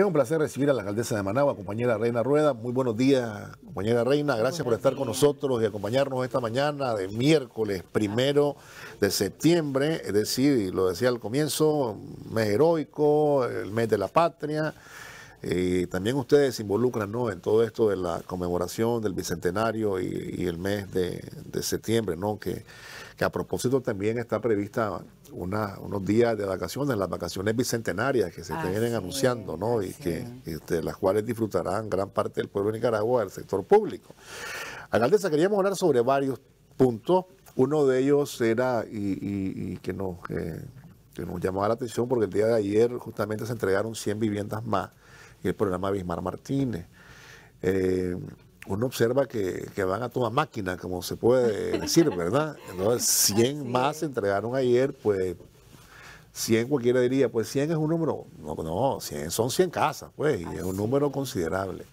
es un placer recibir a la alcaldesa de Managua, compañera Reina Rueda. Muy buenos días, compañera Reina. Gracias por estar con nosotros y acompañarnos esta mañana de miércoles primero de septiembre. Es decir, lo decía al comienzo, mes heroico, el mes de la patria. Eh, también ustedes se involucran en todo esto de la conmemoración del Bicentenario y, el mes de, septiembre, ¿no? que, a propósito también está prevista una, unos días de vacaciones, las vacaciones bicentenarias que se vienen anunciando ¿no? y, que, de este, las cuales disfrutarán gran parte del pueblo de Nicaragua, del sector público. Alcaldesa, queríamos hablar sobre varios puntos. Uno de ellos era, y, que, nos, eh, que nos llamaba la atención, porque el día de ayer justamente se entregaron 100 viviendas más el programa Bismar Martínez. Eh, uno observa que, van a toda máquina, como se puede decir, ¿verdad? Entonces, 100 más se entregaron ayer, pues 100 cualquiera diría, pues 100 es un número, no, no son 100 casas, pues, y es un número considerable.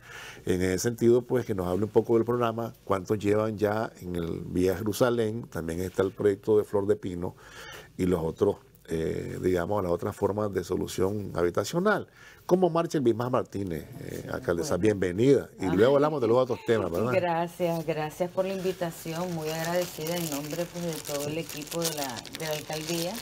En ese sentido, pues que nos hable un poco del programa, cuántos llevan ya en el Vía Jerusalén, también está el proyecto de Flor de Pino y los otros eh, digamos, a la otra forma de solución habitacional. ¿Cómo marcha el Bismar Martínez, eh, alcaldesa? Bienvenida. Y luego hablamos de los otros temas, ¿verdad? Gracias, gracias por la invitación. Muy agradecida en nombre pues, de todo el equipo de la, de la alcaldía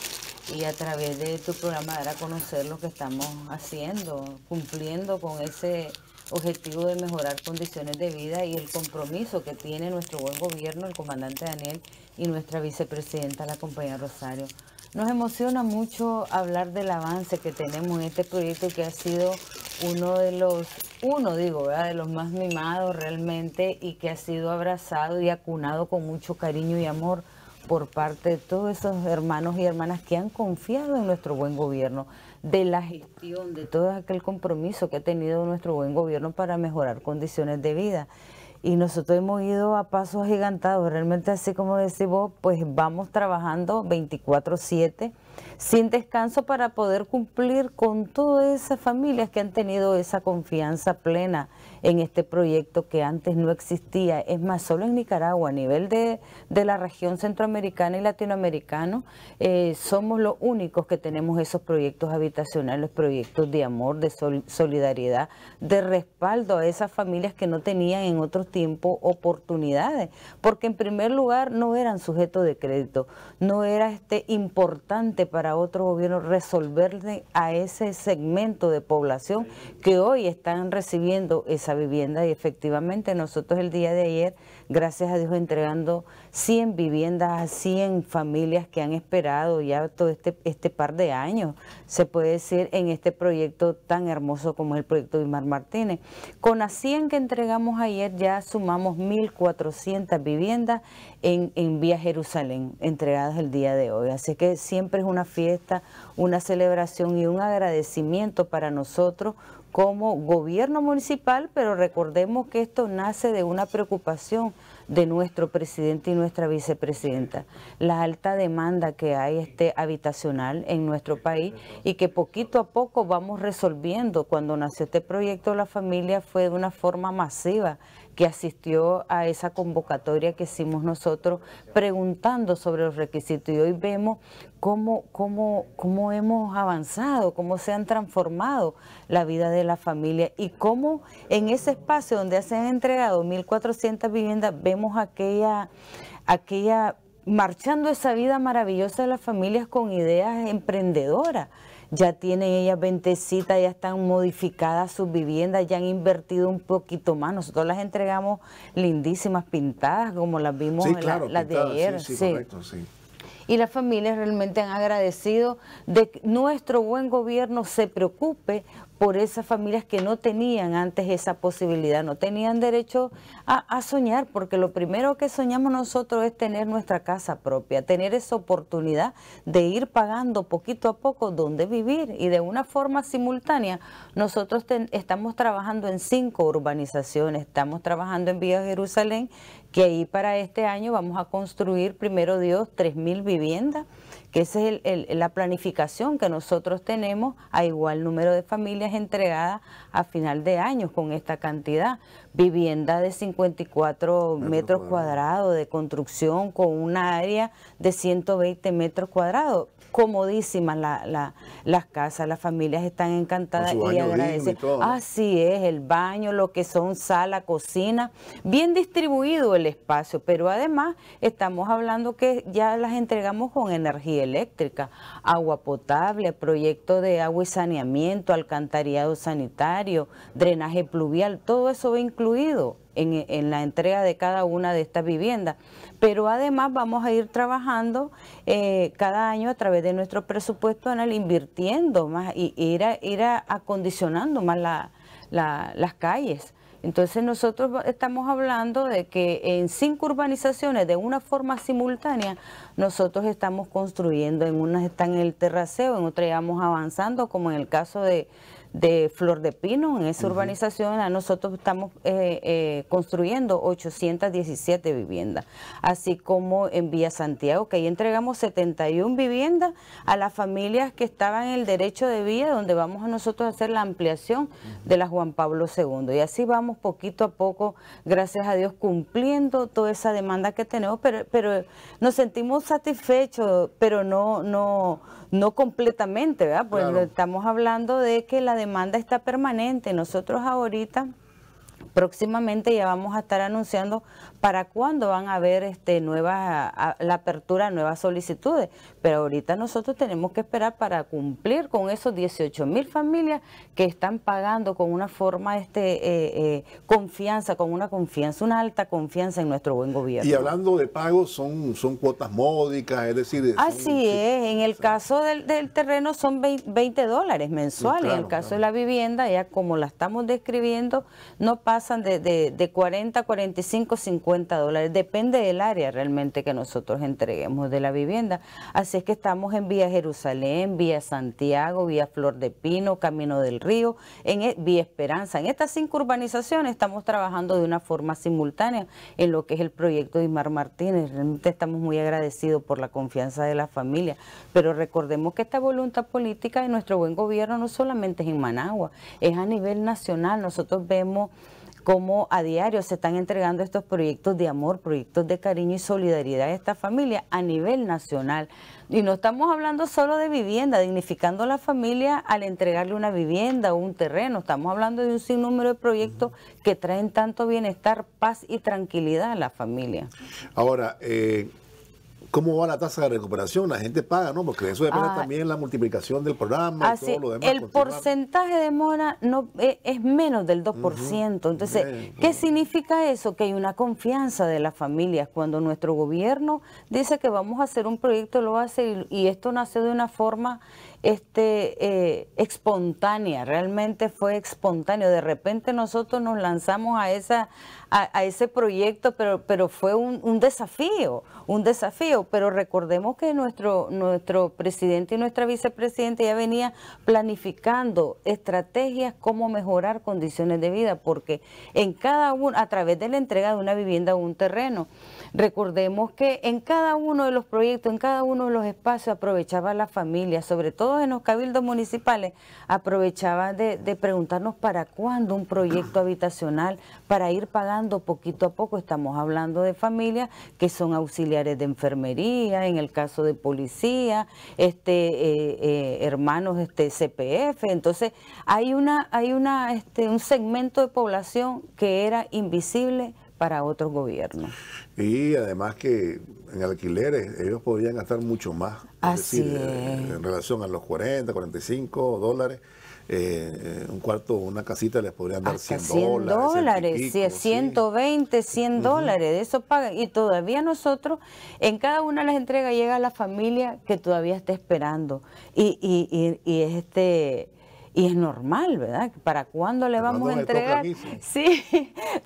y a través de tu programa dar a conocer lo que estamos haciendo, cumpliendo con ese objetivo de mejorar condiciones de vida y el compromiso que tiene nuestro buen gobierno, el comandante Daniel y nuestra vicepresidenta, la compañera Rosario. Nos emociona mucho hablar del avance que tenemos en este proyecto que ha sido uno de los, uno digo, de los más mimados realmente y que ha sido abrazado y acunado con mucho cariño y amor por parte de todos esos hermanos y hermanas que han confiado en nuestro buen gobierno, de la gestión, de todo aquel compromiso que ha tenido nuestro buen gobierno para mejorar condiciones de vida y nosotros hemos ido a pasos gigantados, realmente así como decís vos, pues vamos trabajando 24/7 sin descanso para poder cumplir con todas esas familias que han tenido esa confianza plena en este proyecto que antes no existía. Es más, solo en Nicaragua, a nivel de, la región centroamericana y latinoamericana, eh, somos los únicos que tenemos esos proyectos habitacionales, proyectos de amor, de solidaridad, de respaldo a esas familias que no tenían en otro tiempo oportunidades, porque en primer lugar no eran sujetos de crédito, no era este importante para otro gobierno resolverle a ese segmento de población que hoy están recibiendo esa vivienda y efectivamente nosotros el día de ayer, gracias a Dios, entregando 100 viviendas a 100 familias que han esperado ya todo este, este par de años, se puede decir, en este proyecto tan hermoso como es el proyecto de Martínez. Con las 100 que entregamos ayer ya sumamos 1.400 viviendas en, en Vía Jerusalén, entregadas el día de hoy. Así que siempre es una fiesta, una celebración y un agradecimiento para nosotros como gobierno municipal, pero recordemos que esto nace de una preocupación de nuestro presidente y nuestra vicepresidenta, la alta demanda que hay este habitacional en nuestro país y que poquito a poco vamos resolviendo. Cuando nació este proyecto, la familia fue de una forma masiva que asistió a esa convocatoria que hicimos nosotros preguntando sobre los requisitos y hoy vemos cómo, cómo hemos avanzado, cómo se han transformado la vida de la familia y cómo en ese espacio donde se han entregado 1.400 viviendas vemos aquella, aquella marchando esa vida maravillosa de las familias con ideas emprendedoras ya tienen ellas ventecitas, ya están modificadas sus viviendas, ya han invertido un poquito más. Nosotros las entregamos lindísimas pintadas, como las vimos las de ayer. Sí, sí, correcto, sí. Y las familias realmente han agradecido de que nuestro buen gobierno se preocupe por esas familias que no tenían antes esa posibilidad, no tenían derecho a, soñar, porque lo primero que soñamos nosotros es tener nuestra casa propia, tener esa oportunidad de ir pagando poquito a poco dónde vivir y de una forma simultánea. Nosotros estamos trabajando en cinco urbanizaciones, estamos trabajando en Vía Jerusalén, que ahí para este año vamos a construir, primero Dios, 3.000 viviendas que esa es la planificación que nosotros tenemos a igual número de familias entregadas a final de año con esta cantidad vivienda de 54 metros, cuadrados. de construcción con un área de 120 metros cuadrados. Comodísimas las casas, las familias están encantadas y agradecen. Así es, el baño, lo que son sala, cocina, bien distribuido el espacio, pero además estamos hablando que ya las entregamos con energía eléctrica, agua potable, proyecto de agua y saneamiento, alcantarillado sanitario, drenaje pluvial, todo eso va incluido incluido en, la entrega de cada una de estas viviendas. Pero además vamos a ir trabajando eh, cada año a través de nuestro presupuesto anal invirtiendo más y ir, acondicionando más las calles. Entonces nosotros estamos hablando de que en cinco urbanizaciones de una forma simultánea nosotros estamos construyendo, en unas están el terraceo, en otras vamos avanzando, como en el caso de, de Flor de Pino, en esa urbanización, nosotros estamos eh, eh, construyendo 817 viviendas, así como en Vía Santiago, que ahí entregamos 71 viviendas a las familias que estaban en el derecho de vía, donde vamos a nosotros a hacer la ampliación de la Juan Pablo II. Y así vamos poquito a poco, gracias a Dios, cumpliendo toda esa demanda que tenemos, pero, pero nos sentimos satisfechos, pero no, no, no completamente, ¿verdad? Porque estamos hablando de que la demanda está permanente. Nosotros ahorita próximamente ya vamos a estar anunciando para cuándo van a haber este, nueva la apertura de nuevas solicitudes pero ahorita nosotros tenemos que esperar para cumplir con esos 18 mil familias que están pagando con una forma este eh, eh, confianza, con una confianza, una alta confianza en nuestro buen gobierno. Y hablando de pagos, son, son cuotas módicas, es decir... Así es, en el caso del, del, terreno son 20 dólares mensuales, en el caso de la vivienda, ya como la estamos describiendo, no pasan de, de, de 40, 45, 50 dólares, depende del área realmente que nosotros entreguemos de la vivienda es que estamos en Vía Jerusalén, Vía Santiago, Vía Flor de Pino, Camino del Río, en e, Vía Esperanza. En estas cinco urbanizaciones estamos trabajando de una forma simultánea en lo que es el proyecto de Imar Martínez. Realmente estamos muy agradecidos por la confianza de la familia, pero recordemos que esta voluntad política de nuestro buen gobierno no solamente es en Managua, es a nivel nacional. Nosotros vemos cómo a diario se están entregando estos proyectos de amor, proyectos de cariño y solidaridad a esta familia a nivel nacional. Y no estamos hablando solo de vivienda, dignificando a la familia al entregarle una vivienda o un terreno, estamos hablando de un sinnúmero de proyectos que traen tanto bienestar, paz y tranquilidad a la familia. Ahora, eh, ¿Cómo va la tasa de recuperación? La gente paga, ¿no? Porque eso depende ah, también la multiplicación del programa y todo lo demás. El porcentaje de mora no, e, es menos del 2%. Entonces, ¿qué significa eso? Que hay una confianza de las familias. Cuando nuestro gobierno dice que vamos a hacer un proyecto, lo hace y esto nace de una forma este, eh, espontánea, realmente fue espontáneo. De repente nosotros nos lanzamos a, esa, a, ese proyecto, pero, pero fue un, un, desafío, un desafío. Pero recordemos que nuestro, nuestro presidente y nuestra vicepresidenta ya venía planificando estrategias cómo mejorar condiciones de vida, porque en cada uno, a través de la entrega de una vivienda o un terreno, Recordemos que en cada uno de los proyectos, en cada uno de los espacios aprovechaba la familia, sobre todo en los cabildos municipales, aprovechaba de, preguntarnos para cuándo un proyecto habitacional para ir pagando poquito a poco. Estamos hablando de familias que son auxiliares de enfermería, en el caso de policía, este, eh, eh, hermanos este, CPF. Entonces hay, una, hay una, este, un segmento de población que era invisible para otros gobiernos. Y además que en alquileres ellos podrían gastar mucho más. Así eh, En relación a los 40, 45 dólares. Eh, eh, un cuarto, una casita les podrían dar 100, 100 dólares. 120, 100 dólares, de eso pagan. Y todavía nosotros, en cada una de las entregas llega la familia que todavía está esperando. Y, y, y, y este y es normal, ¿verdad? ¿Para cuándo le vamos a entregar? Sí,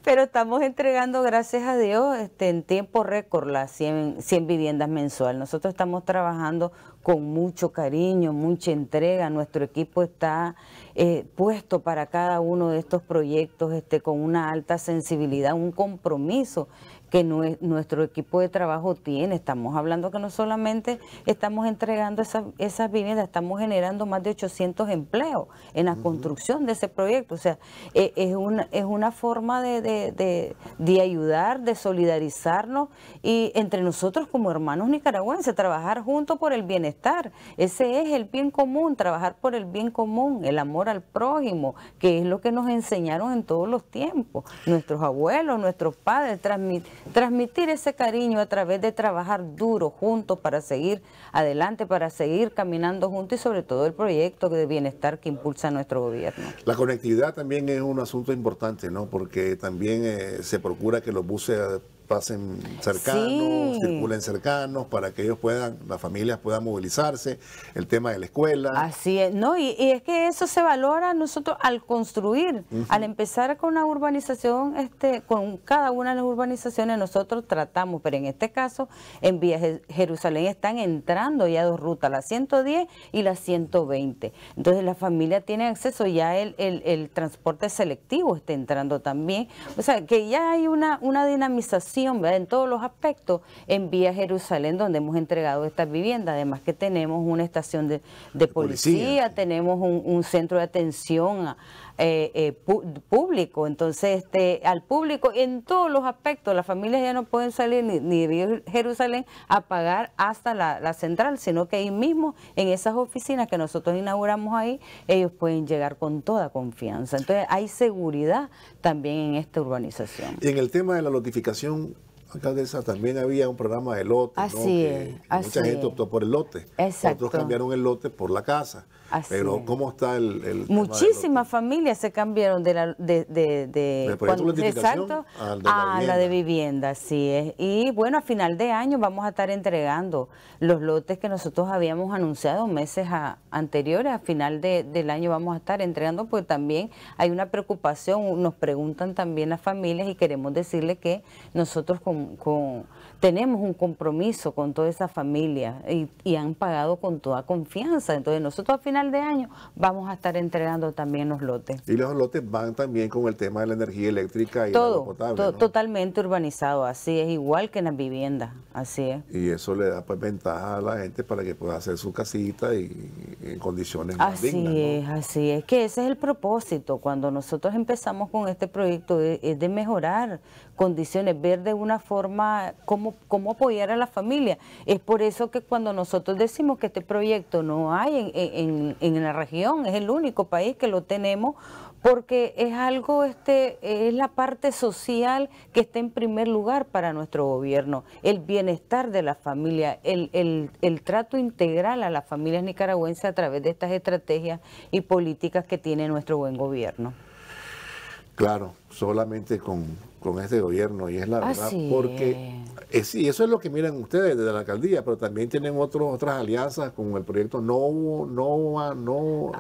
pero estamos entregando, gracias a Dios, este, en tiempo récord las 100, 100 viviendas mensual. Nosotros estamos trabajando con mucho cariño, mucha entrega. Nuestro equipo está eh, puesto para cada uno de estos proyectos este, con una alta sensibilidad, un compromiso que nuestro equipo de trabajo tiene. Estamos hablando que no solamente estamos entregando esas, viviendas, estamos generando más de 800 empleos en la construcción de ese proyecto. O sea, e-, es, una, es una forma de, ayudar, de solidarizarnos y entre nosotros como hermanos nicaragüenses, trabajar juntos por el bienestar. Ese es el bien común, trabajar por el bien común, el amor al prójimo, que es lo que nos enseñaron en todos los tiempos, nuestros abuelos, nuestros padres, transmitir transmitir ese cariño a través de trabajar duro juntos para seguir adelante, para seguir caminando juntos y sobre todo el proyecto de bienestar que impulsa nuestro gobierno. La conectividad también es un asunto importante, ¿no? Porque también eh, se procura que los buses pasen cercanos, circulen cercanos, para que ellos puedan, las familias puedan movilizarse, el tema de la escuela. Así es, ¿no? Y, es que eso se valora nosotros al construir, al empezar con una urbanización, este, con cada una de las urbanizaciones nosotros tratamos, pero en este caso, en Vía Jerusalén están entrando ya dos rutas, la 110 y la 120. Entonces la familia tiene acceso, ya el, el, el transporte selectivo está entrando también. O sea, que ya hay una, una dinamización en todos los aspectos, en Vía Jerusalén donde hemos entregado estas viviendas. Además que tenemos una estación de, policía, tenemos un, un centro de atención a, eh, eh público. Entonces, este, al público en todos los aspectos, las familias ya no pueden salir ni, ni de Jerusalén a pagar hasta la, central, sino que ahí mismo, en esas oficinas que nosotros inauguramos ahí, ellos pueden llegar con toda confianza. Entonces, hay seguridad también en esta urbanización. Y en el tema de la notificación, alcaldesa, también había un programa de lote. mucha gente optó por el lote. Otros cambiaron el lote por la casa. Pero ¿cómo está el... Muchísimas familias se cambiaron de la... De, de, de ah, a, la, de vivienda, así es. Y bueno, a final de año vamos a estar entregando los lotes que nosotros habíamos anunciado meses anteriores. A final del año vamos a estar entregando porque también hay una preocupación, nos preguntan también las familias y queremos decirle que nosotros con tenemos un compromiso con toda esa familia y, han pagado con toda confianza. Entonces nosotros a final de año vamos a estar entregando también los lotes. Y los lotes van también con el tema de la energía eléctrica y todo, agua potable. Todo, totalmente urbanizado, así es, igual que en las viviendas, así es. Y eso le da pues ventaja a la gente para que pueda hacer su casita y, en condiciones más así dignas. Así es, así es, que ese es el propósito. Cuando nosotros empezamos con este proyecto es de mejorar condiciones, ver de una forma como cómo apoyar a la familia. Es por eso que cuando nosotros decimos que este proyecto no hay en, en, la región, es el único país que lo tenemos, porque es algo, este, es la parte social que está en primer lugar para nuestro gobierno, el bienestar de la familia, el trato integral a las familias nicaragüenses a través de estas estrategias y políticas que tiene nuestro buen gobierno. Claro, solamente con, con este gobierno y es la ah, verdad, porque y eh, eso es lo que miran ustedes desde la alcaldía, pero también tienen otros, otras alianzas con el proyecto Novo, Nova, No.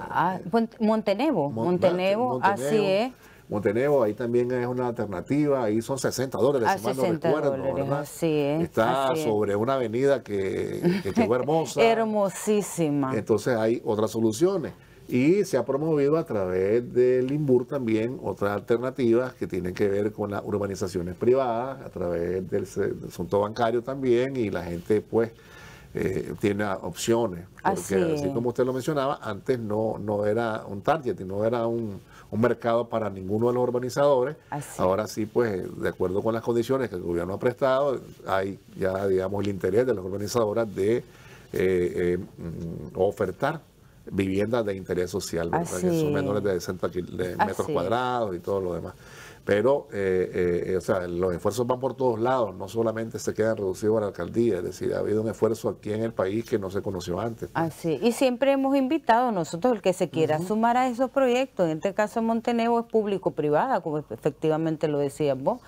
Montenevo, Montenevo, así es. Montenegro, eh. ahí también es una alternativa, ahí son 60 dólares, recuerdo, Está sobre una avenida que, que hermosa. Hermosísima. Entonces hay otras soluciones. Y se ha promovido a través del INBUR también otras alternativas que tienen que ver con las urbanizaciones privadas, a través del, asunto bancario también, y la gente pues eh, tiene opciones. Porque así. como usted lo mencionaba, antes no, no era un target, no era un, mercado para ninguno de los urbanizadores. Ahora sí, pues, de acuerdo con las condiciones que el gobierno ha prestado, hay ya, digamos, el interés de las urbanizadoras de eh, eh, mm, ofertar viviendas de interés social, que son menores de 60 metros cuadrados y todo lo demás. Pero eh, eh, eh, o sea, los esfuerzos van por todos lados, no solamente se quedan reducidos a la alcaldía, es decir, ha habido un esfuerzo aquí en el país que no se conoció antes. Pues. Así, y siempre hemos invitado nosotros el que se quiera sumar a esos proyectos, en este caso Montenegro es público-privada, como efectivamente lo decías vos.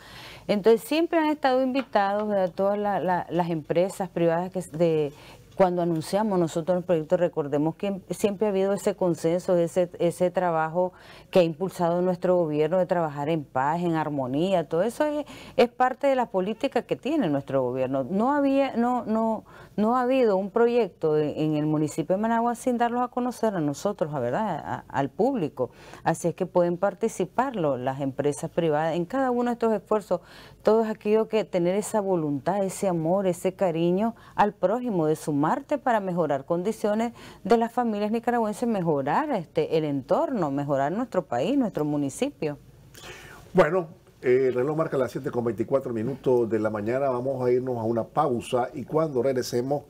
Entonces siempre han estado invitados todas las empresas privadas que, de, cuando anunciamos nosotros el proyecto, recordemos que siempre ha habido ese consenso, ese, ese trabajo que ha impulsado nuestro gobierno de trabajar en paz, en armonía, todo eso es, es parte de la política que tiene nuestro gobierno. No había, no, no, no ha habido un proyecto en, el municipio de Managua sin darlos a conocer a nosotros, a verdad, al público. Así es que pueden participarlo las empresas privadas en cada uno de estos esfuerzos. Todo es aquello que tener esa voluntad, ese amor, ese cariño al prójimo, de sumarte para mejorar condiciones de las familias nicaragüenses, mejorar este, el entorno, mejorar nuestro país, nuestro municipio. Bueno, eh, el reloj marca las 7 con 24 minutos de la mañana. Vamos a irnos a una pausa y cuando regresemos,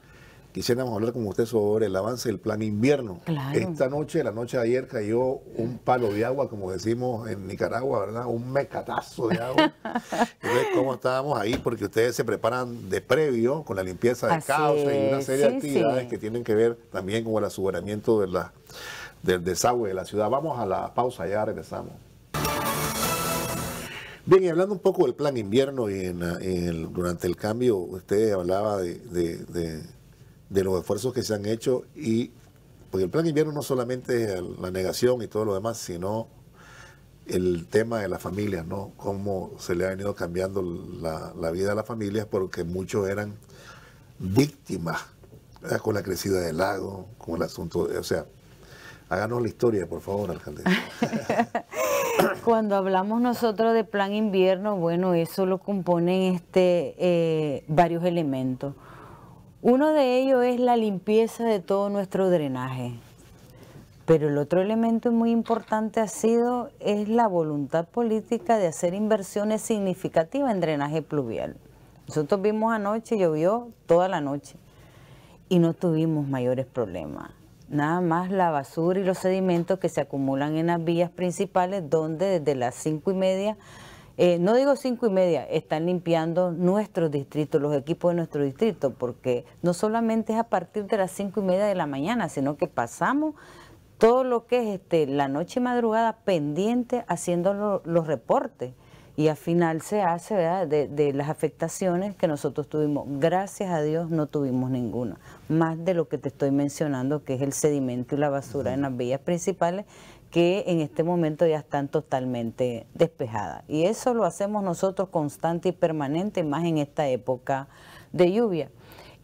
quisiéramos hablar con usted sobre el avance del plan invierno. Esta noche, la noche de ayer, cayó un palo de agua, como decimos en Nicaragua, ¿verdad? Un mecatazo de agua. Entonces, ¿cómo estábamos ahí? Porque ustedes se preparan de previo con la limpieza de cauces y una serie de actividades que tienen que ver también con el aseguramiento de la, del desagüe de la ciudad. Vamos a la pausa, ya regresamos. Bien, y hablando un poco del plan invierno, y durante el cambio usted hablaba de, los esfuerzos que se han hecho y pues el plan invierno no solamente es la negación y todo lo demás, sino el tema de las familias, ¿no? Cómo se le ha venido cambiando la, vida a las familias porque muchos eran víctimas con la crecida del lago, con el asunto, de, o sea, Háganos la historia, por favor, alcaldesa. Cuando hablamos nosotros de plan invierno, bueno, eso lo componen este, eh, varios elementos. Uno de ellos es la limpieza de todo nuestro drenaje. Pero el otro elemento muy importante ha sido es la voluntad política de hacer inversiones significativas en drenaje pluvial. Nosotros vimos anoche, llovió toda la noche y no tuvimos mayores problemas nada más la basura y los sedimentos que se acumulan en las vías principales donde desde las cinco y media, eh, no digo cinco y media, están limpiando nuestros distritos, los equipos de nuestro distrito, porque no solamente es a partir de las cinco y media de la mañana, sino que pasamos todo lo que es este, la noche y madrugada pendiente haciendo los reportes y al final se hace de las afectaciones que nosotros tuvimos. Gracias a Dios no tuvimos ninguna más de lo que te estoy mencionando, que es el sedimento y la basura en las vías principales, que en este momento ya están totalmente despejadas. Y eso lo hacemos nosotros constante y permanente, más en esta época de lluvia.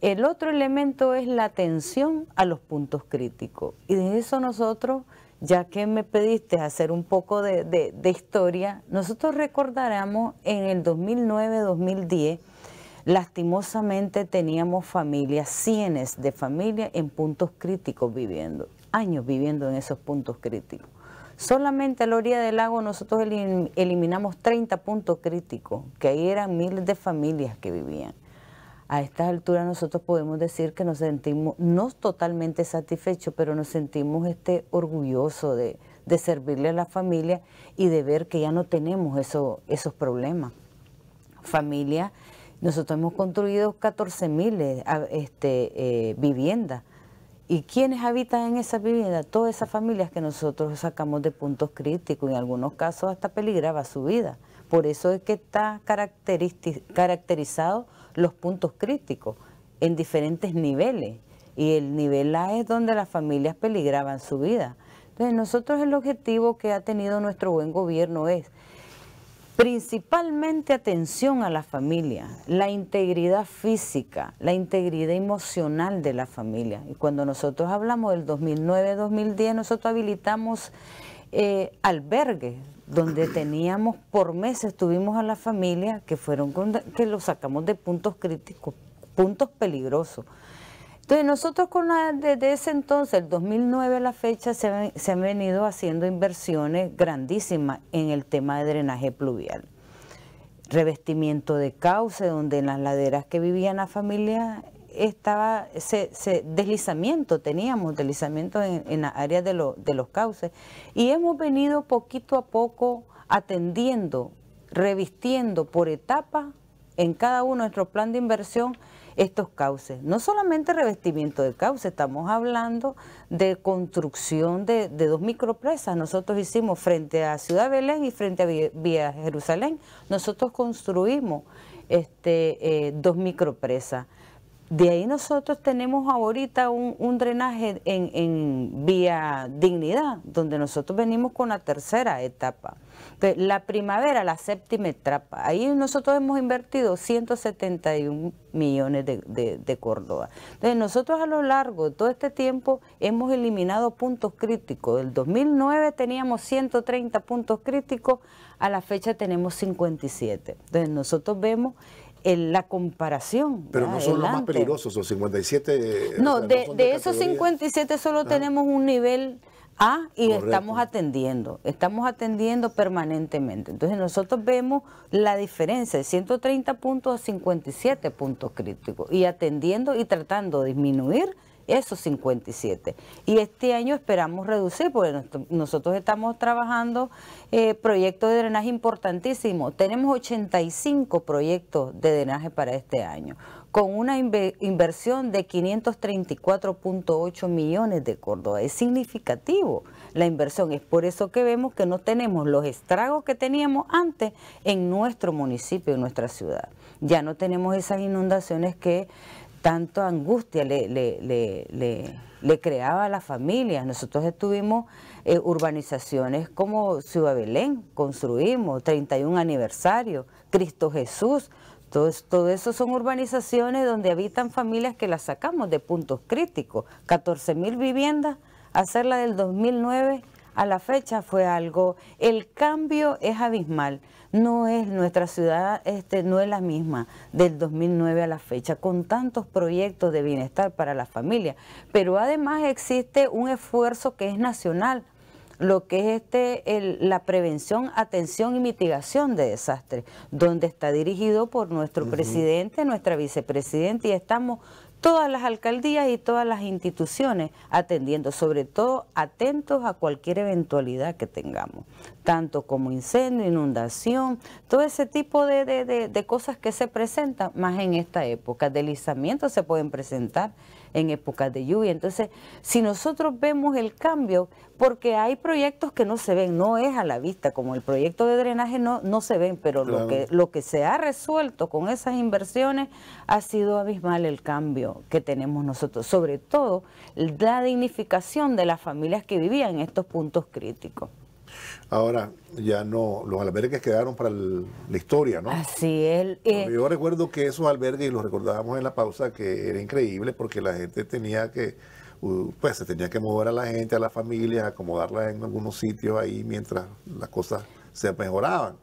El otro elemento es la atención a los puntos críticos. Y de eso nosotros, ya que me pediste hacer un poco de, de historia, nosotros recordaremos en el 2009-2010 Lastimosamente teníamos familias, cientos de familias en puntos críticos viviendo, años viviendo en esos puntos críticos. Solamente a la orilla del lago nosotros eliminamos 30 puntos críticos, que ahí eran miles de familias que vivían. A estas alturas nosotros podemos decir que nos sentimos no totalmente satisfechos, pero nos sentimos este, orgullosos de, servirle a la familia y de ver que ya no tenemos esos problemas. Familia nosotros hemos construido 14.000 ah, este, eh, viviendas. ¿Y quiénes habitan en esas viviendas? Todas esas familias que nosotros sacamos de puntos críticos, en algunos casos hasta peligraba su vida. Por eso es que está caracterizado los puntos críticos en diferentes niveles. Y el nivel A es donde las familias peligraban su vida. Entonces nosotros el objetivo que ha tenido nuestro buen gobierno es Principalmente atención a la familia, la integridad física, la integridad emocional de la familia. Y cuando nosotros hablamos del 2009-2010, nosotros habilitamos eh, albergues donde teníamos por meses, tuvimos a la familia que fueron que lo sacamos de puntos críticos, puntos peligrosos. Entonces nosotros con desde ese entonces, el 2009 a la fecha, se, han venido haciendo inversiones grandísimas en el tema de drenaje pluvial revestimiento de cauce, donde en las laderas que vivían las familias estaba ese, deslizamiento, teníamos deslizamiento en, las áreas de, los cauces. Y hemos venido poquito a poco atendiendo, revistiendo por etapa en cada uno nuestro plan de inversión estos cauces. No solamente revestimiento de cauces, estamos hablando de construcción de, dos micropresas. Nosotros hicimos frente a Ciudad Belén y frente a Vía, Jerusalén, nosotros construimos este, eh, dos micropresas. De ahí nosotros tenemos ahorita un, drenaje en, vía dignidad, donde nosotros venimos con la tercera etapa. la primavera, la séptima etapa. Ahí nosotros hemos invertido 171 millones de, de Córdoba. Entonces nosotros a lo largo de todo este tiempo hemos eliminado puntos críticos. Del 2009 teníamos 130 puntos críticos, a la fecha tenemos 57. Entonces nosotros vemos en la comparación. Pero no son los más peligrosos, son eh, 57. No, de, esos 57 solo ah. tenemos un nivel A y estamos atendiendo, estamos atendiendo permanentemente. Entonces nosotros vemos la diferencia de 130 puntos a 57 puntos críticos y atendiendo y tratando de disminuir esos 57. Y este año esperamos reducir, porque nosotros estamos trabajando eh, proyectos de drenaje importantísimos. Tenemos 85 proyectos de drenaje para este año, con una inversión de 534.8 millones de Córdoba. Es significativo la inversión, es por eso que vemos que no tenemos los estragos que teníamos antes en nuestro municipio, en nuestra ciudad. Ya no tenemos esas inundaciones que tanto angustia le, creaba a las familias. Nosotros estuvimos eh, urbanizaciones como Ciudad Belén, construimos 31 aniversario, Cristo Jesús. Todo, todo eso son urbanizaciones donde habitan familias que las sacamos de puntos críticos. 14 mil viviendas, hacerla del 2009 a la fecha fue algo. El cambio es abismal no es, nuestra ciudad este, no es la misma del 2009 a la fecha, con tantos proyectos de bienestar para la familia, pero además existe un esfuerzo que es nacional, lo que es este, la prevención, atención y mitigación de desastres, donde está dirigido por nuestro presidente, nuestra vicepresidenta, y estamos todas las alcaldías y todas las instituciones atendiendo, sobre todo atentos a cualquier eventualidad que tengamos, tanto como incendio, inundación, todo ese tipo de, cosas que se presentan más en esta época. Deslizamientos se pueden presentar en épocas de lluvia. Entonces, si nosotros vemos el cambio, porque hay proyectos que no se ven, no es a la vista, como el proyecto de drenaje no, no se ven, pero lo, que, lo que se ha resuelto con esas inversiones ha sido abismal el cambio que tenemos nosotros, sobre todo la dignificación de las familias que vivían en estos puntos críticos. Ahora, ya no, los albergues quedaron para la historia, ¿no? Así es. Eh. yo recuerdo que esos albergues, y los recordábamos en la pausa, que era increíble porque la gente tenía que, pues se tenía que mover a la gente, a las familias, acomodarlas en algunos sitios ahí mientras las cosas se mejoraban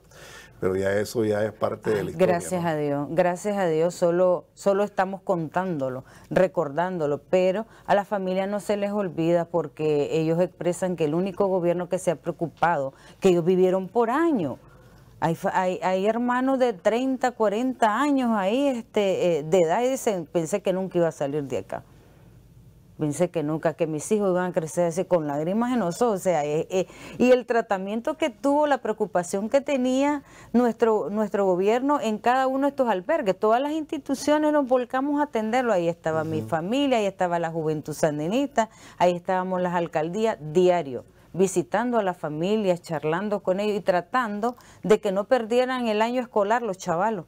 pero ya eso ya es parte de la historia. Gracias a Dios, gracias a Dios, solo, solo estamos contándolo, recordándolo, pero a la familia no se les olvida porque ellos expresan que el único gobierno que se ha preocupado, que ellos vivieron por años. Hay, hay, hermanos de 30, 40 años ahí este, eh, de edad y pensé que nunca iba a salir de acá pensé que nunca que mis hijos iban a crecer así con lágrimas en los ojos. O sea, eh, eh, y el tratamiento que tuvo, la preocupación que tenía nuestro, nuestro gobierno en cada uno de estos albergues. Todas las instituciones nos volcamos a atenderlo. Ahí estaba mi familia, ahí estaba la juventud sandinista, ahí estábamos las alcaldías diario visitando a las familias, charlando con ellos y tratando de que no perdieran el año escolar los chavalos.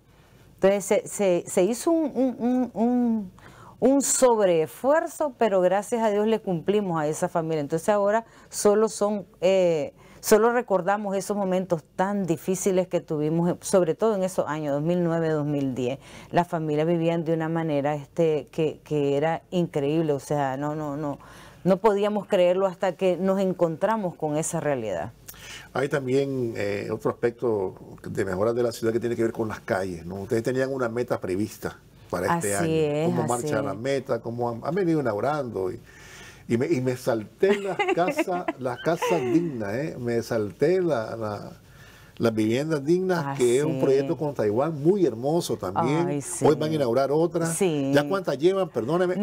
Entonces se, se, hizo un un sobreesfuerzo, pero gracias a Dios le cumplimos a esa familia. Entonces ahora solo son, eh, solo recordamos esos momentos tan difíciles que tuvimos, sobre todo en esos años 2009-2010. Las familias vivían de una manera este, que, que era increíble, o sea, no, no, no, no podíamos creerlo hasta que nos encontramos con esa realidad. Hay también eh, otro aspecto de mejora de la ciudad que tiene que ver con las calles, ¿no? Ustedes tenían una meta prevista para este año, es, cómo marcha la meta, cómo han, venido inaugurando. Y, me, y me, salté las casas, las casas dignas, ¿eh? me salté la, las viviendas dignas, que es un proyecto con Taiwán muy hermoso también. Hoy van a inaugurar otras, ¿Ya cuántas llevan? Perdóneme,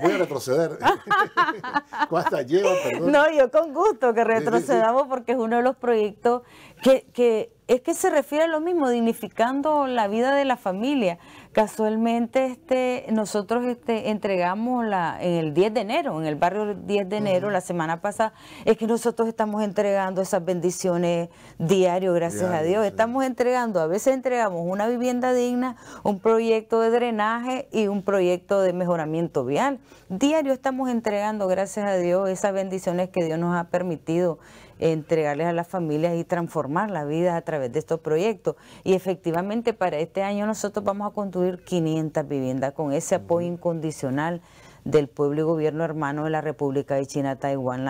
voy a retroceder. ¿Cuántas llevan? No, yo con gusto que retrocedamos porque es uno de los proyectos que, que es que se refiere a lo mismo, dignificando la vida de la familia. Casualmente este, nosotros este, entregamos en el 10 de enero, en el barrio 10 de enero, la semana pasada, es que nosotros estamos entregando esas bendiciones diario, gracias a Dios. Estamos entregando, a veces entregamos una vivienda digna, un proyecto de drenaje y un proyecto de mejoramiento vial. Diario estamos entregando, gracias a Dios, esas bendiciones que Dios nos ha permitido entregarles a las familias y transformar las vidas a través de estos proyectos. Y efectivamente para este año nosotros vamos a construir 500 viviendas con ese apoyo incondicional del pueblo y gobierno hermano de la República de China, Taiwán,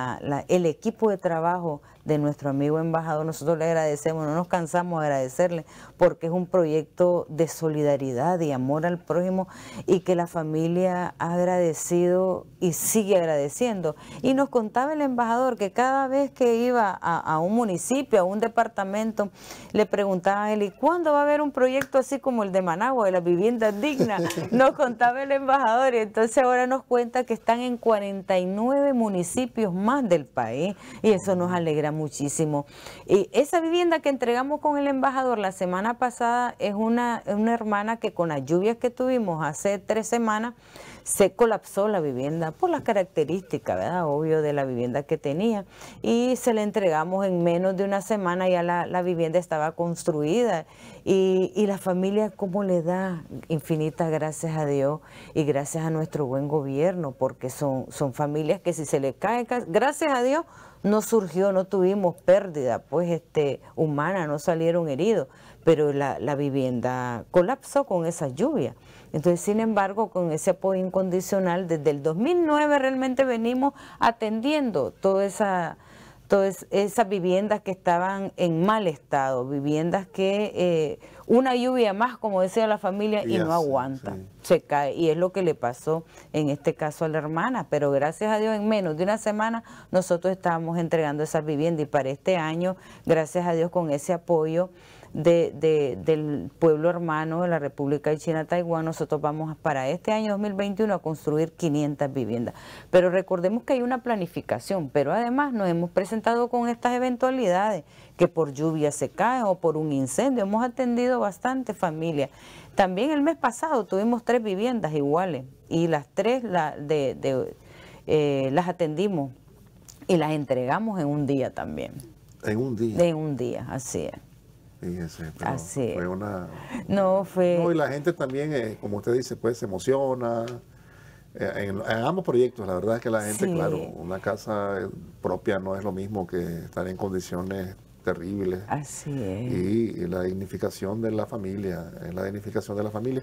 el equipo de trabajo de nuestro amigo embajador. Nosotros le agradecemos, no nos cansamos de agradecerle, porque es un proyecto de solidaridad y amor al prójimo y que la familia ha agradecido y sigue agradeciendo. Y nos contaba el embajador que cada vez que iba a, un municipio, a un departamento, le preguntaba a él, ¿y cuándo va a haber un proyecto así como el de Managua, de las viviendas dignas? Nos contaba el embajador y entonces ahora nos cuenta que están en 49 municipios más del país y eso nos alegra muchísimo. Y esa vivienda que entregamos con el embajador la semana pasada es una, hermana que con las lluvias que tuvimos hace tres semanas se colapsó la vivienda por las características, ¿verdad? Obvio de la vivienda que tenía. Y se la entregamos en menos de una semana, ya la, vivienda estaba construida. Y, la familia, ¿cómo le da? Infinitas gracias a Dios y gracias a nuestro buen gobierno, porque son, son familias que si se le cae, gracias a Dios, no surgió, no tuvimos pérdida pues este, humana, no salieron heridos, pero la, la vivienda colapsó con esa lluvia. Entonces, sin embargo, con ese apoyo incondicional, desde el 2009 realmente venimos atendiendo toda esa entonces, esas viviendas que estaban en mal estado, viviendas que eh, una lluvia más, como decía la familia, y, no aguanta, se cae. Y es lo que le pasó en este caso a la hermana. Pero gracias a Dios, en menos de una semana, nosotros estábamos entregando esas viviendas. Y para este año, gracias a Dios, con ese apoyo de, del pueblo hermano de la República de China, Taiwán, nosotros vamos para este año 2021 a construir 500 viviendas. Pero recordemos que hay una planificación, pero además nos hemos presentado con estas eventualidades, que por lluvia se cae o por un incendio. Hemos atendido bastante familias. También el mes pasado tuvimos tres viviendas iguales y las tres eh, las atendimos y las entregamos en un día también. En un día. En un día, así es. Así fue una... No, fue... No, y la gente también, eh, como usted dice, pues se emociona. Eh, en, ambos proyectos, la verdad es que la gente, claro, una casa eh, propia no es lo mismo que estar en condiciones terribles. Así es. Y, y la dignificación de la familia, es la dignificación de la familia.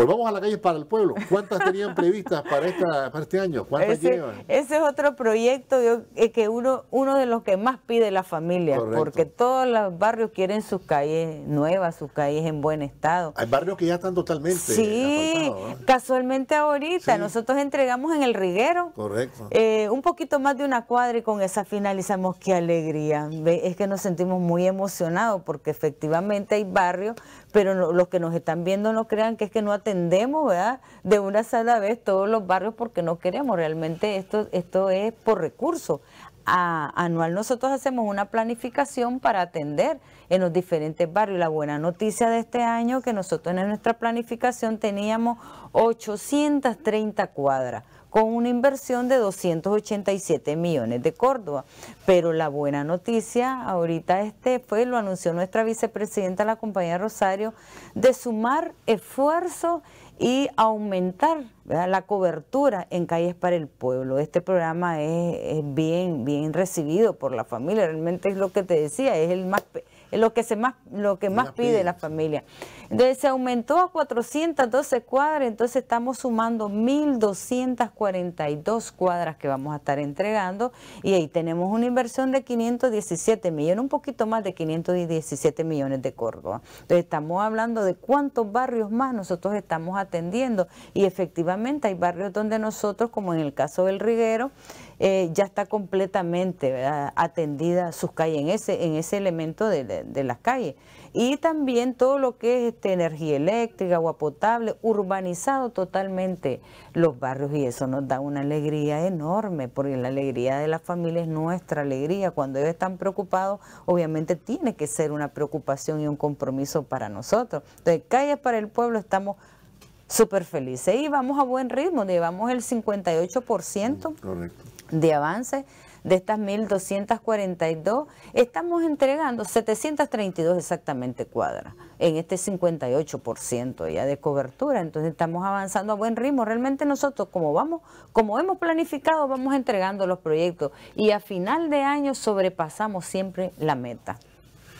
Volvamos a la calle para el pueblo. ¿Cuántas tenían previstas para, este año? ¿Cuántas ese, llevan? Ese es otro proyecto eh, que uno, uno de los que más pide la familia, porque todos los barrios quieren sus calles nuevas, sus calles en buen estado. Hay barrios que ya están totalmente. Sí, casualmente ahorita nosotros entregamos en el Riguero. Correcto. Eh, un poquito más de una cuadra y con esa finalizamos. ¡Qué alegría! Es que nos sentimos muy emocionados porque efectivamente hay barrios, pero los que nos están viendo no crean que es que no ha tenido atendemos ¿verdad? de una sola vez todos los barrios porque no queremos. Realmente esto, esto es por recursos. anual nosotros hacemos una planificación para atender en los diferentes barrios. La buena noticia de este año que nosotros en nuestra planificación teníamos 830 cuadras con una inversión de 287 millones de Córdoba. Pero la buena noticia ahorita este fue, lo anunció nuestra vicepresidenta la compañía Rosario, de sumar esfuerzos y aumentar la cobertura en calles para el pueblo. Este programa es, bien, bien recibido por la familia, realmente es lo que te decía, es el más lo que, se más, lo que más pide, pide la familia. Entonces se aumentó a 412 cuadras, entonces estamos sumando 1.242 cuadras que vamos a estar entregando y ahí tenemos una inversión de 517 millones, un poquito más de 517 millones de Córdoba. Entonces estamos hablando de cuántos barrios más nosotros estamos atendiendo y efectivamente hay barrios donde nosotros, como en el caso del Riguero, eh, ya está completamente atendida sus calles, en ese, en ese elemento de, las calles. Y también todo lo que es este, energía eléctrica, agua potable, urbanizado totalmente los barrios y eso nos da una alegría enorme, porque la alegría de las familia es nuestra alegría. Cuando ellos están preocupados, obviamente tiene que ser una preocupación y un compromiso para nosotros. Entonces, calles para el pueblo estamos súper felices y vamos a buen ritmo, llevamos el 58%. Correcto de avance. De estas 1.242, estamos entregando 732 exactamente cuadras, en este 58% ya de cobertura. Entonces estamos avanzando a buen ritmo. Realmente nosotros, como vamos, como hemos planificado, vamos entregando los proyectos y a final de año sobrepasamos siempre la meta.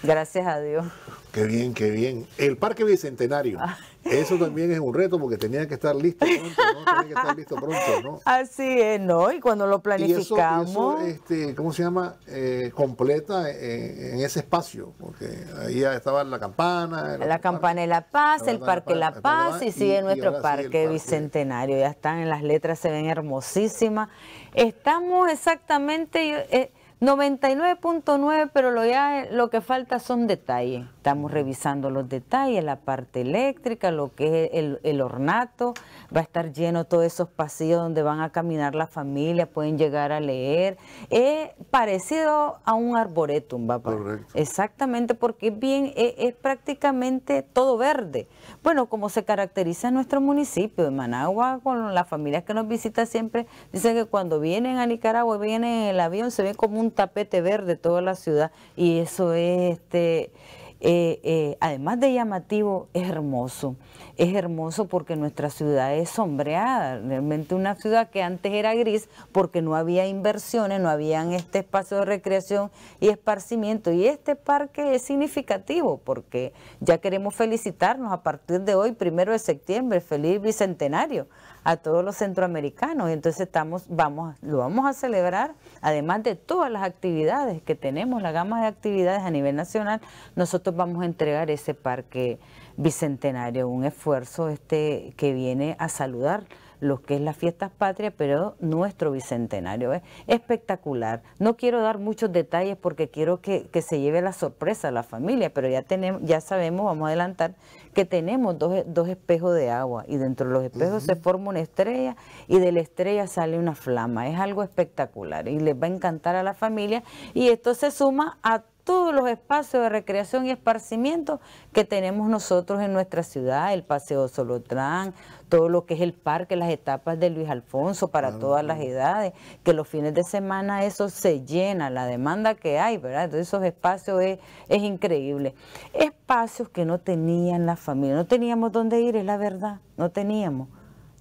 Gracias a Dios. Qué bien, qué bien. El Parque Bicentenario. Ah. Eso también es un reto porque tenía que estar listo pronto, ¿no? Así es, ¿no? Y cuando lo planificamos. Este, ¿cómo se llama? Eh, completa eh, en, ese espacio. Porque ahí ya estaba la campana. La, campana de la paz, el parque La Paz, y, sigue nuestro parque, Bicentenario. Ya están en las letras, se ven hermosísimas. Estamos exactamente. Eh, 99.9, pero lo, ya, lo que falta son detalles. Estamos revisando los detalles, la parte eléctrica, lo que es el, ornato. Va a estar lleno todos esos pasillos donde van a caminar la familia, pueden llegar a leer. Es parecido a un arboretum, papá. Correcto. Exactamente, porque bien, es prácticamente todo verde. Bueno, como se caracteriza nuestro municipio de Managua, con las familias que nos visitan siempre, dicen que cuando vienen a Nicaragua, vienen en el avión, se ve como un tapete verde toda la ciudad y eso es... Este, eh, eh, además de llamativo, es hermoso. Es hermoso porque nuestra ciudad es sombreada, realmente una ciudad que antes era gris porque no había inversiones, no habían este espacio de recreación y esparcimiento. Y este parque es significativo porque ya queremos felicitarnos a partir de hoy, primero de septiembre, feliz bicentenario a todos los centroamericanos. y Entonces estamos, vamos, lo vamos a celebrar, además de todas las actividades que tenemos, la gama de actividades a nivel nacional, nosotros vamos a entregar ese parque bicentenario, un esfuerzo este que viene a saludar lo que es las fiestas patrias, pero nuestro bicentenario. Es espectacular. No quiero dar muchos detalles porque quiero que, se lleve la sorpresa a la familia, pero ya, tenemos, ya sabemos, vamos a adelantar, que tenemos dos, espejos de agua y dentro de los espejos se forma una estrella y de la estrella sale una flama. Es algo espectacular y les va a encantar a la familia y esto se suma a todos los espacios de recreación y esparcimiento que tenemos nosotros en nuestra ciudad, el Paseo Solotrán, todo lo que es el parque, las etapas de Luis Alfonso para todas las edades, que los fines de semana eso se llena, la demanda que hay, ¿verdad? Entonces esos espacios es, increíble. Espacios que no tenían las familias, no teníamos dónde ir, es la verdad, no teníamos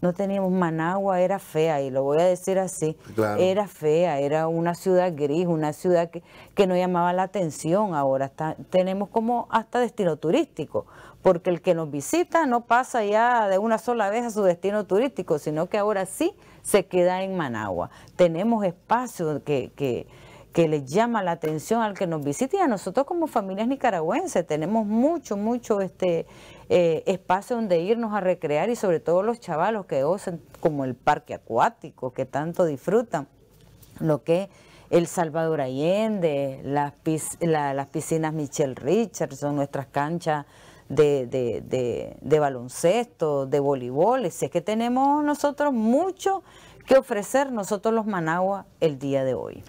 no teníamos Managua, era fea, y lo voy a decir así, era fea, era una ciudad gris, una ciudad que, que no llamaba la atención, ahora está, tenemos como hasta destino turístico, porque el que nos visita no pasa ya de una sola vez a su destino turístico, sino que ahora sí se queda en Managua. Tenemos espacios que, que, que les llama la atención al que nos visita y a nosotros como familias nicaragüenses tenemos mucho, mucho este eh, espacio donde irnos a recrear y sobre todo los chavalos que gozan como el parque acuático que tanto disfrutan, lo que es el Salvador Allende, las, las piscinas Michelle Richardson, nuestras canchas de, de, de, baloncesto, de voleibol. es que tenemos nosotros mucho que ofrecer nosotros los Managua el día de hoy.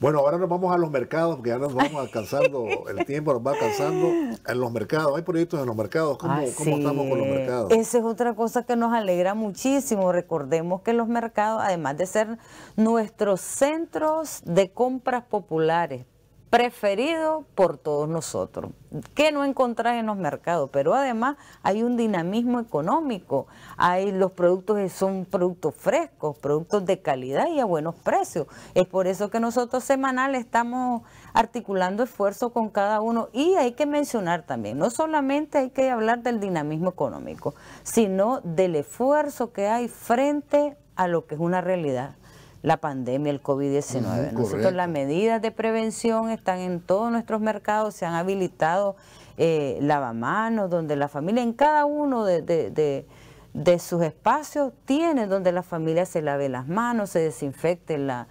Bueno, ahora nos vamos a los mercados, porque ya nos vamos alcanzando, el tiempo nos va alcanzando en los mercados. Hay proyectos en los mercados. ¿Cómo, ah, estamos con los mercados? Esa es otra cosa que nos alegra muchísimo. Recordemos que los mercados, además de ser nuestros centros de compras populares preferido por todos nosotros, que no encontrás en los mercados, pero además hay un dinamismo económico, hay los productos que son productos frescos, productos de calidad y a buenos precios. Es por eso que nosotros semanal estamos articulando esfuerzos con cada uno y hay que mencionar también, no solamente hay que hablar del dinamismo económico, sino del esfuerzo que hay frente a lo que es una realidad la pandemia, el COVID-19. las medidas de prevención están en todos nuestros mercados, se han habilitado eh, lavamanos, donde la familia, en cada uno de, sus espacios tiene donde la familia se lave las manos, se desinfecte las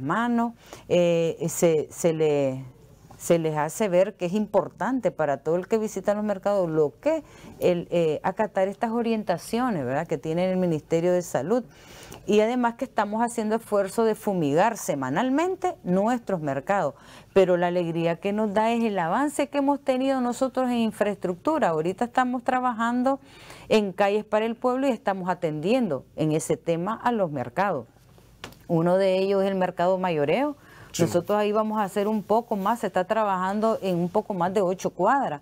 manos, eh, se, se le se les hace ver que es importante para todo el que visita los mercados lo que el eh, acatar estas orientaciones ¿verdad? que tiene el Ministerio de Salud. Y además que estamos haciendo esfuerzo de fumigar semanalmente nuestros mercados. Pero la alegría que nos da es el avance que hemos tenido nosotros en infraestructura. Ahorita estamos trabajando en calles para el pueblo y estamos atendiendo en ese tema a los mercados. Uno de ellos es el mercado mayoreo, nosotros ahí vamos a hacer un poco más, se está trabajando en un poco más de ocho cuadras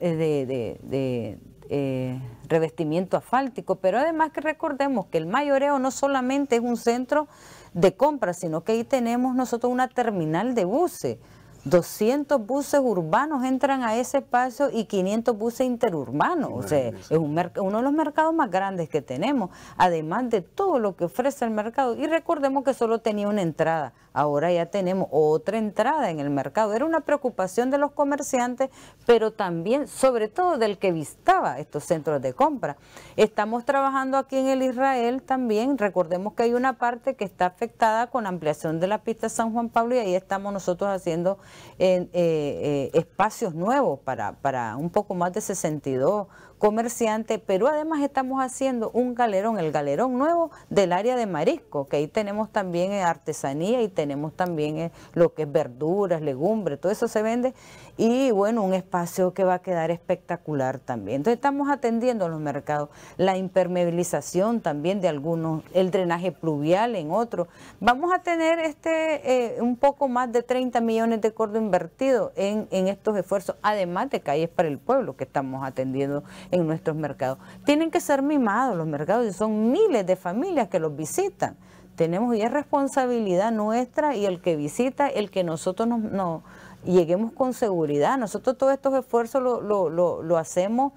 eh, de, eh, revestimiento asfáltico, pero además que recordemos que el mayoreo no solamente es un centro de compra, sino que ahí tenemos nosotros una terminal de buses. 200 buses urbanos entran a ese espacio y 500 buses interurbanos. o sea, es uno de los mercados más grandes que tenemos, además de todo lo que ofrece el mercado. Y recordemos que solo tenía una entrada, ahora ya tenemos otra entrada en el mercado. Era una preocupación de los comerciantes, pero también, sobre todo, del que visitaba estos centros de compra. Estamos trabajando aquí en el Israel también. Recordemos que hay una parte que está afectada con la ampliación de la pista San Juan Pablo y ahí estamos nosotros haciendo eh, eh, espacios nuevos para, para un poco más de 62 comerciantes, pero además estamos haciendo un galerón, el galerón nuevo del área de marisco, que ahí tenemos también eh, artesanía y tenemos también lo que es verduras, legumbres, todo eso se vende y bueno, un espacio que va a quedar espectacular también. Entonces estamos atendiendo a los mercados, la impermeabilización también de algunos, el drenaje pluvial en otros. Vamos a tener este eh, un poco más de 30 millones de cordos invertidos en, en estos esfuerzos, además de calles para el pueblo que estamos atendiendo en nuestros mercados. Tienen que ser mimados los mercados y son miles de familias que los visitan tenemos y es responsabilidad nuestra y el que visita, el que nosotros nos, lleguemos con seguridad. Nosotros todos estos esfuerzos lo, hacemos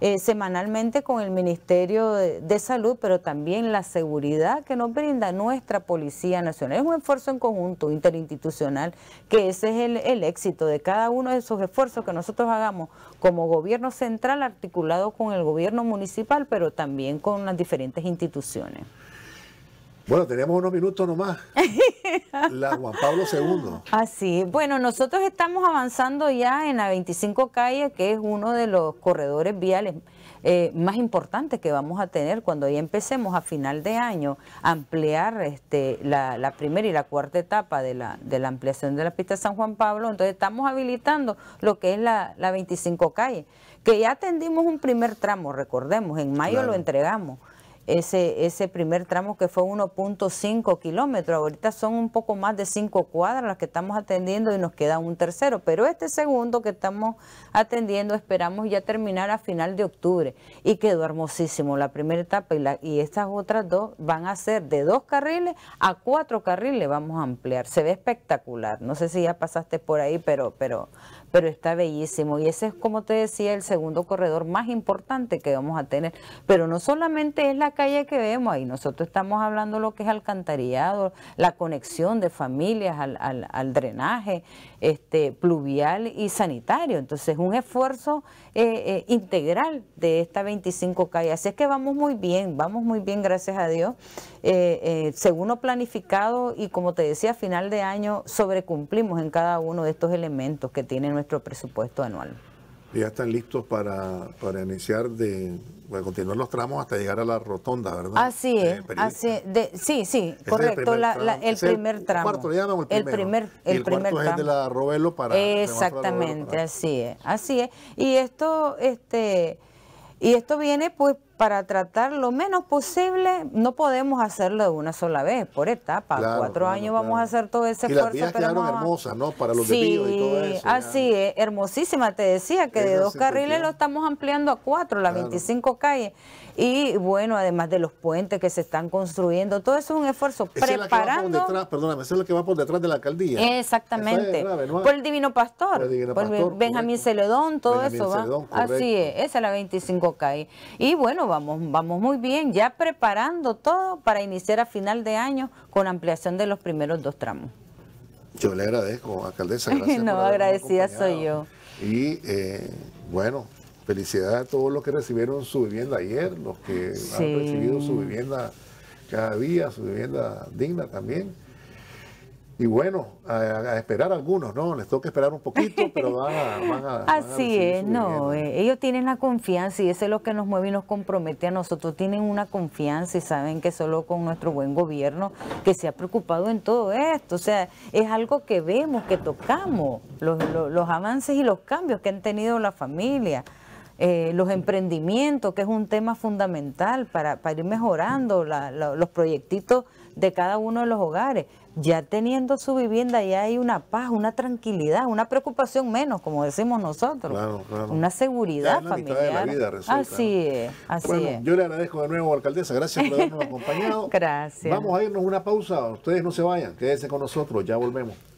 eh, semanalmente con el Ministerio de, Salud, pero también la seguridad que nos brinda nuestra Policía Nacional. Es un esfuerzo en conjunto, interinstitucional, que ese es el, el éxito de cada uno de esos esfuerzos que nosotros hagamos como gobierno central articulado con el gobierno municipal, pero también con las diferentes instituciones. Bueno, tenemos unos minutos nomás. La Juan Pablo II. Así Bueno, nosotros estamos avanzando ya en la 25 calle, que es uno de los corredores viales eh, más importantes que vamos a tener cuando ya empecemos a final de año a ampliar este, la, primera y la cuarta etapa de la, de la ampliación de la pista San Juan Pablo. Entonces estamos habilitando lo que es la, 25 calle, que ya atendimos un primer tramo, recordemos, en mayo lo entregamos ese, ese primer tramo que fue 1.5 kilómetros. Ahorita son un poco más de 5 cuadras las que estamos atendiendo y nos queda un tercero. Pero este segundo que estamos atendiendo esperamos ya terminar a final de octubre. Y quedó hermosísimo la primera etapa y, y estas otras dos van a ser de dos carriles a cuatro carriles. Vamos a ampliar. Se ve espectacular. No sé si ya pasaste por ahí, pero... pero pero está bellísimo. Y ese es, como te decía, el segundo corredor más importante que vamos a tener. Pero no solamente es la calle que vemos ahí, nosotros estamos hablando lo que es alcantarillado, la conexión de familias al, al, al drenaje, este, pluvial y sanitario. Entonces, un esfuerzo eh, eh, integral de esta 25 calles Así es que vamos muy bien, vamos muy bien, gracias a Dios. Eh, según lo planificado y como te decía, a final de año sobrecumplimos en cada uno de estos elementos que tiene nuestro presupuesto anual ya están listos para, para iniciar de para continuar los tramos hasta llegar a la rotonda, ¿verdad? Así es, así de, sí, sí, correcto, el primer tramo. el primer tramo. Cuarto, ya el, el primer, el, el primer tramo. es el de la Robelo para Exactamente, así es, así es. Y esto este y esto viene pues para tratar lo menos posible, no podemos hacerlo de una sola vez, por etapa. Cuatro años vamos a hacer todo ese esfuerzo. Y las vías quedaron hermosas, ¿no? Para los sí, y todo eso. Así es, hermosísima. Te decía que de dos carriles lo estamos ampliando a cuatro, las 25 calles. Y bueno, además de los puentes que se están construyendo, todo eso es un esfuerzo preparando. Es detrás, perdóname, es que va por detrás de la alcaldía. Exactamente. Por el Divino Pastor. Por, Benjamín Celedón, todo eso Así es, esa es la 25 k Y bueno, vamos, vamos muy bien, ya preparando todo para iniciar a final de año con ampliación de los primeros dos tramos. Yo le agradezco, alcaldesa. Gracias no, agradecida soy yo. Y eh, bueno, Felicidad a todos los que recibieron su vivienda ayer, los que han recibido su vivienda cada día, su vivienda digna también. Y bueno, a, esperar algunos, ¿no? Les toca esperar un poquito, pero van a... Así es, no, eh, ellos tienen la confianza y eso es lo que nos mueve y nos compromete a nosotros. Tienen una confianza y saben que solo con nuestro buen gobierno que se ha preocupado en todo esto. O sea, es algo que vemos, que tocamos, los, los avances y los cambios que han tenido la familia. Eh, los emprendimientos, que es un tema fundamental para, ir mejorando los proyectitos de cada uno de los hogares. Ya teniendo su vivienda, ya hay una paz, una tranquilidad, una preocupación menos, como decimos nosotros. Una seguridad familiar. Así es, así bueno, Yo le agradezco de nuevo, alcaldesa. Gracias por habernos acompañado. Gracias. Vamos a irnos una pausa. Ustedes no se vayan, quédense con nosotros, ya volvemos.